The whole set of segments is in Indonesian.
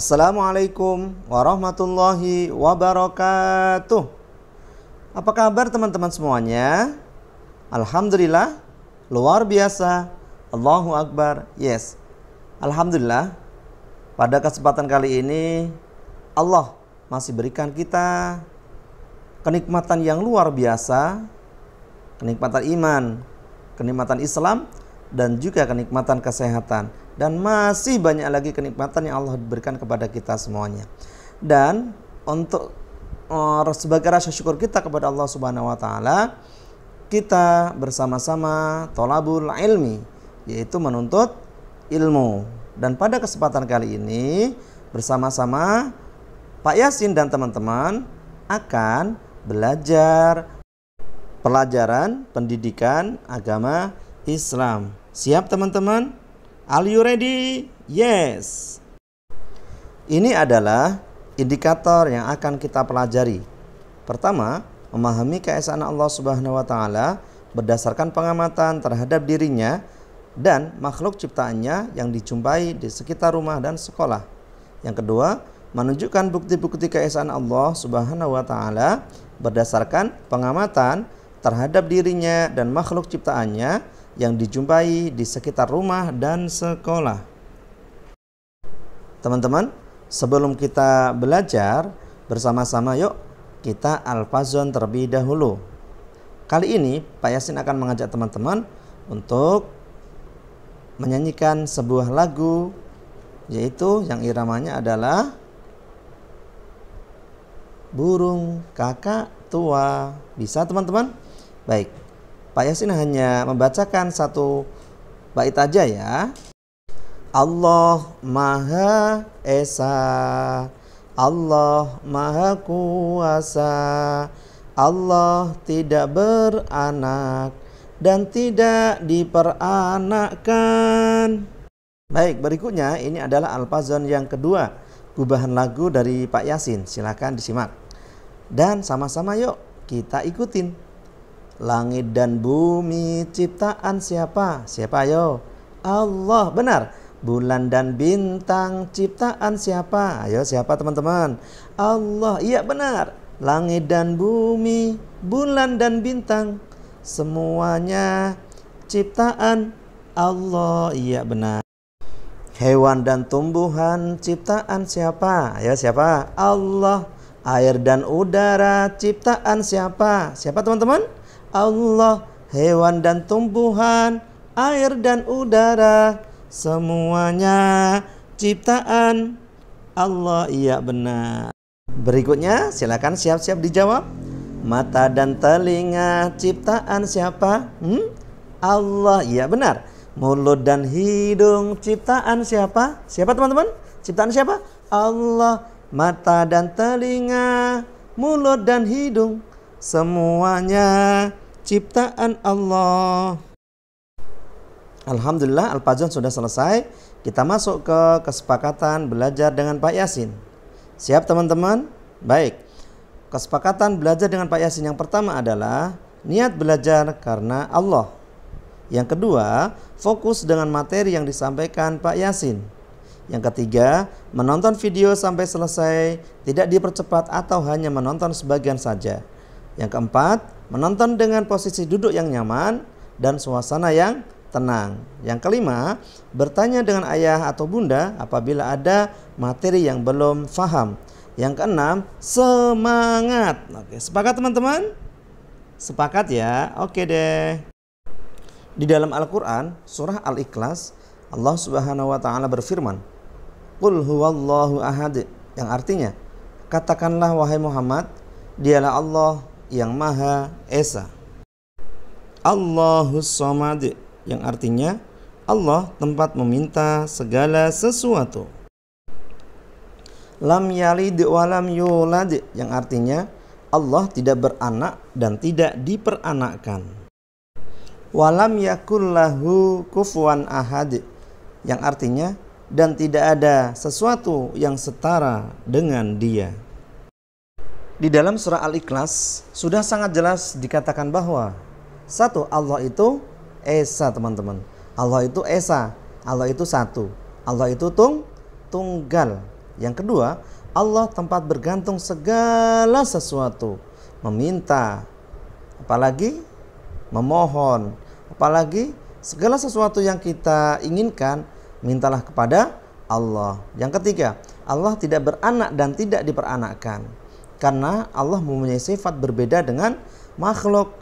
Assalamualaikum warahmatullahi wabarakatuh. Apa kabar teman-teman semuanya? Alhamdulillah, luar biasa. Allahu Akbar. Yes. Alhamdulillah, pada kesempatan kali ini Allah masih berikan kita kenikmatan yang luar biasa, kenikmatan iman, kenikmatan Islam dan juga kenikmatan kesehatan dan masih banyak lagi kenikmatan yang Allah berikan kepada kita semuanya. Dan untuk eh, sebagai rasa syukur kita kepada Allah Subhanahu wa taala, kita bersama-sama tolabul ilmi, yaitu menuntut ilmu. Dan pada kesempatan kali ini bersama-sama Pak Yasin dan teman-teman akan belajar pelajaran pendidikan agama Islam. Siap teman-teman? Are you ready? Yes. Ini adalah indikator yang akan kita pelajari. Pertama, memahami keesaan Allah Subhanahu wa taala berdasarkan pengamatan terhadap dirinya dan makhluk ciptaannya yang dijumpai di sekitar rumah dan sekolah. Yang kedua, menunjukkan bukti-bukti keesaan Allah Subhanahu wa taala berdasarkan pengamatan terhadap dirinya dan makhluk ciptaannya yang dijumpai di sekitar rumah dan sekolah. Teman-teman, sebelum kita belajar bersama-sama yuk kita alfazon terlebih dahulu. Kali ini Pak Yasin akan mengajak teman-teman untuk menyanyikan sebuah lagu yaitu yang iramanya adalah burung kakak tua. Bisa teman-teman? Baik. Pak Yasin hanya membacakan satu bait aja ya. Allah Maha Esa, Allah Maha Kuasa, Allah tidak beranak dan tidak diperanakkan. Baik, berikutnya ini adalah alpazon yang kedua, gubahan lagu dari Pak Yasin. Silakan disimak. Dan sama-sama yuk kita ikutin. Langit dan bumi ciptaan siapa? Siapa ayo? Allah. Benar. Bulan dan bintang ciptaan siapa? Ayo siapa teman-teman? Allah. Iya benar. Langit dan bumi, bulan dan bintang semuanya ciptaan Allah. Iya benar. Hewan dan tumbuhan ciptaan siapa? Ayo siapa? Allah. Air dan udara ciptaan siapa? Siapa teman-teman? Allah, hewan dan tumbuhan, air dan udara, semuanya ciptaan Allah. Iya benar. Berikutnya silakan siap-siap dijawab. Mata dan telinga ciptaan siapa? Hmm? Allah. Iya benar. Mulut dan hidung ciptaan siapa? Siapa teman-teman? Ciptaan siapa? Allah. Mata dan telinga, mulut dan hidung Semuanya ciptaan Allah. Alhamdulillah Al-Fajr sudah selesai. Kita masuk ke kesepakatan belajar dengan Pak Yasin. Siap teman-teman? Baik. Kesepakatan belajar dengan Pak Yasin yang pertama adalah niat belajar karena Allah. Yang kedua, fokus dengan materi yang disampaikan Pak Yasin. Yang ketiga, menonton video sampai selesai, tidak dipercepat atau hanya menonton sebagian saja. Yang keempat, menonton dengan posisi duduk yang nyaman dan suasana yang tenang. Yang kelima, bertanya dengan ayah atau bunda apabila ada materi yang belum faham. Yang keenam, semangat. Oke, sepakat teman-teman? Sepakat ya? Oke deh. Di dalam Al-Qur'an, surah Al-Ikhlas, Allah Subhanahu wa taala berfirman, "Qul huwallahu ahad." Yang artinya, katakanlah wahai Muhammad, dialah Allah yang Maha Esa. Allahus Samad yang artinya Allah tempat meminta segala sesuatu. Lam yalid lam yulad yang artinya Allah tidak beranak dan tidak diperanakkan. Walam yakul ahad yang artinya dan tidak ada sesuatu yang setara dengan dia di dalam surah Al-Ikhlas sudah sangat jelas dikatakan bahwa satu Allah itu esa teman-teman. Allah itu esa, Allah itu satu. Allah itu tung tunggal. Yang kedua, Allah tempat bergantung segala sesuatu. Meminta, apalagi memohon, apalagi segala sesuatu yang kita inginkan mintalah kepada Allah. Yang ketiga, Allah tidak beranak dan tidak diperanakkan karena Allah mempunyai sifat berbeda dengan makhluk.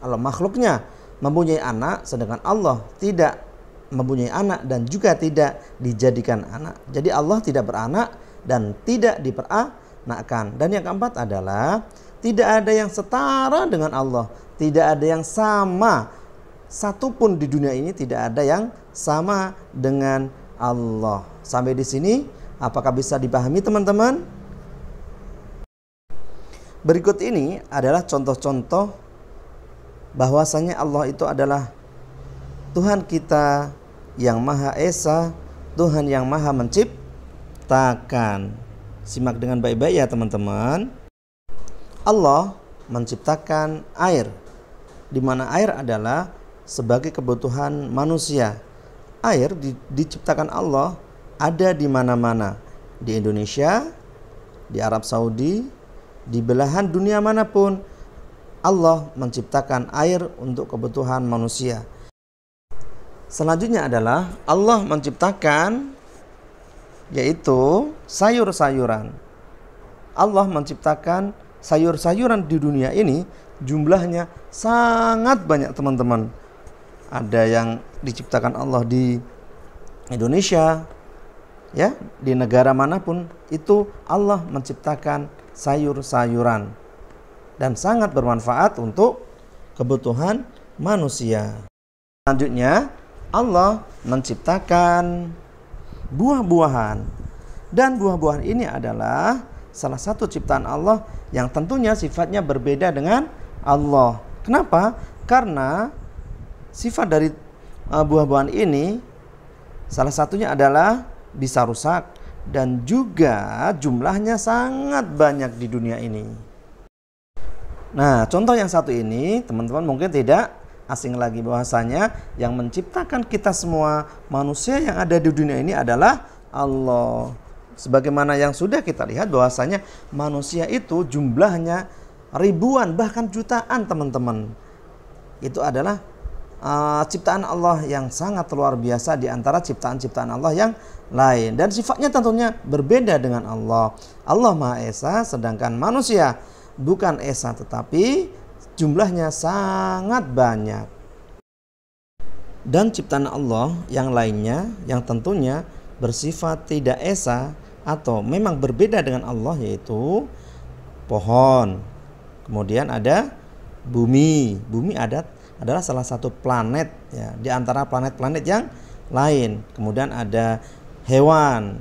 Allah makhluknya mempunyai anak sedangkan Allah tidak mempunyai anak dan juga tidak dijadikan anak. Jadi Allah tidak beranak dan tidak diperanakan. Dan yang keempat adalah tidak ada yang setara dengan Allah, tidak ada yang sama. Satupun di dunia ini tidak ada yang sama dengan Allah. Sampai di sini apakah bisa dipahami teman-teman? Berikut ini adalah contoh-contoh bahwasanya Allah itu adalah Tuhan kita yang Maha Esa, Tuhan yang Maha Menciptakan. Simak dengan baik-baik ya teman-teman. Allah menciptakan air, di mana air adalah sebagai kebutuhan manusia. Air di, diciptakan Allah ada di mana-mana, di Indonesia, di Arab Saudi, di belahan dunia manapun, Allah menciptakan air untuk kebutuhan manusia. Selanjutnya adalah Allah menciptakan yaitu sayur-sayuran. Allah menciptakan sayur-sayuran di dunia ini jumlahnya sangat banyak teman-teman. Ada yang diciptakan Allah di Indonesia, ya, di negara manapun itu Allah menciptakan sayur-sayuran dan sangat bermanfaat untuk kebutuhan manusia. Selanjutnya, Allah menciptakan buah-buahan dan buah-buahan ini adalah salah satu ciptaan Allah yang tentunya sifatnya berbeda dengan Allah. Kenapa? Karena sifat dari uh, buah-buahan ini salah satunya adalah bisa rusak, dan juga jumlahnya sangat banyak di dunia ini. Nah, contoh yang satu ini teman-teman mungkin tidak asing lagi bahasanya yang menciptakan kita semua manusia yang ada di dunia ini adalah Allah. Sebagaimana yang sudah kita lihat bahwasanya manusia itu jumlahnya ribuan bahkan jutaan teman-teman. Itu adalah Ah, ciptaan Allah yang sangat luar biasa di antara ciptaan-ciptaan Allah yang lain dan sifatnya tentunya berbeda dengan Allah. Allah Maha Esa sedangkan manusia bukan esa tetapi jumlahnya sangat banyak. Dan ciptaan Allah yang lainnya yang tentunya bersifat tidak esa atau memang berbeda dengan Allah yaitu pohon. Kemudian ada bumi. Bumi ada adalah salah satu planet ya di antara planet-planet yang lain. Kemudian ada hewan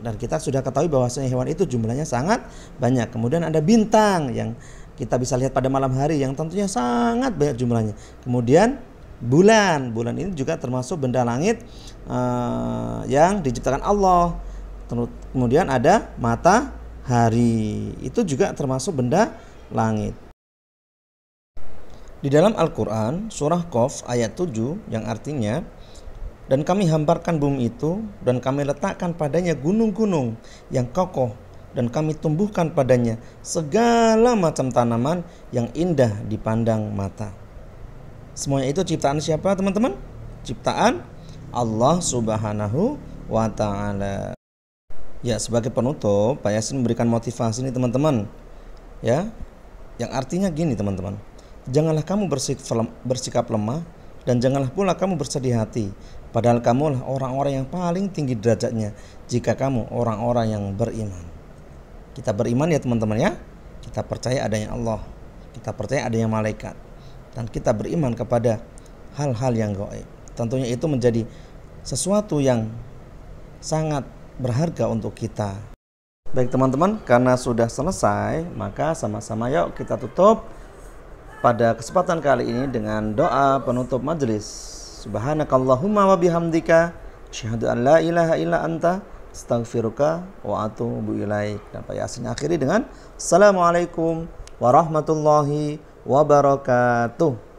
dan kita sudah ketahui bahwa hewan itu jumlahnya sangat banyak. Kemudian ada bintang yang kita bisa lihat pada malam hari yang tentunya sangat banyak jumlahnya. Kemudian bulan, bulan ini juga termasuk benda langit uh, yang diciptakan Allah. Kemudian ada matahari, itu juga termasuk benda langit. Di dalam Al-Quran, surah Qaf ayat 7 yang artinya dan kami hamparkan bumi itu dan kami letakkan padanya gunung-gunung yang kokoh dan kami tumbuhkan padanya segala macam tanaman yang indah dipandang mata. Semuanya itu ciptaan siapa teman-teman? Ciptaan Allah Subhanahu wa taala. Ya, sebagai penutup, Pak Yasin memberikan motivasi nih teman-teman. Ya. Yang artinya gini teman-teman Janganlah kamu bersikap lemah dan janganlah pula kamu bersedih hati. Padahal kamulah orang-orang yang paling tinggi derajatnya jika kamu orang-orang yang beriman. Kita beriman ya teman-teman ya. Kita percaya adanya Allah. Kita percaya adanya malaikat. Dan kita beriman kepada hal-hal yang gaib. Tentunya itu menjadi sesuatu yang sangat berharga untuk kita. Baik teman-teman, karena sudah selesai, maka sama-sama yuk kita tutup pada kesempatan kali ini dengan doa penutup majelis. Subhanakallahumma wa bihamdika asyhadu an la ilaha illa anta astaghfiruka wa atuubu ilaik. Dan pada Yasin akhiri dengan Assalamualaikum warahmatullahi wabarakatuh.